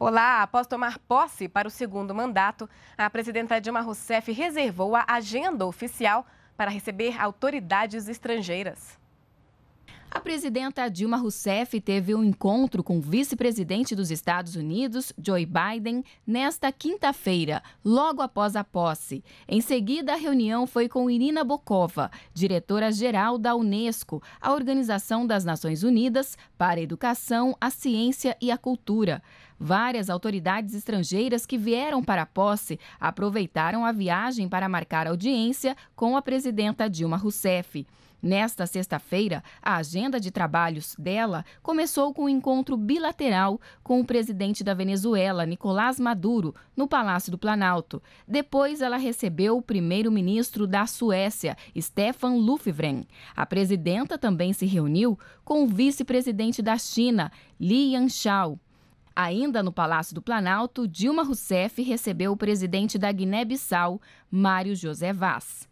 Olá, após tomar posse para o segundo mandato, a presidenta Dilma Rousseff reservou a agenda oficial para receber autoridades estrangeiras. A presidenta Dilma Rousseff teve um encontro com o vice-presidente dos Estados Unidos, Joe Biden, nesta quinta-feira, logo após a posse. Em seguida, a reunião foi com Irina Bokova, diretora-geral da Unesco, a Organização das Nações Unidas para a Educação, a Ciência e a Cultura. Várias autoridades estrangeiras que vieram para a posse aproveitaram a viagem para marcar audiência com a presidenta Dilma Rousseff. Nesta sexta-feira, a agenda de trabalhos dela começou com um encontro bilateral com o presidente da Venezuela, Nicolás Maduro, no Palácio do Planalto. Depois, ela recebeu o primeiro-ministro da Suécia, Stefan Löfven. A presidenta também se reuniu com o vice-presidente da China, Li Yanchao. Ainda no Palácio do Planalto, Dilma Rousseff recebeu o presidente da Guiné-Bissau, Mário José Vaz.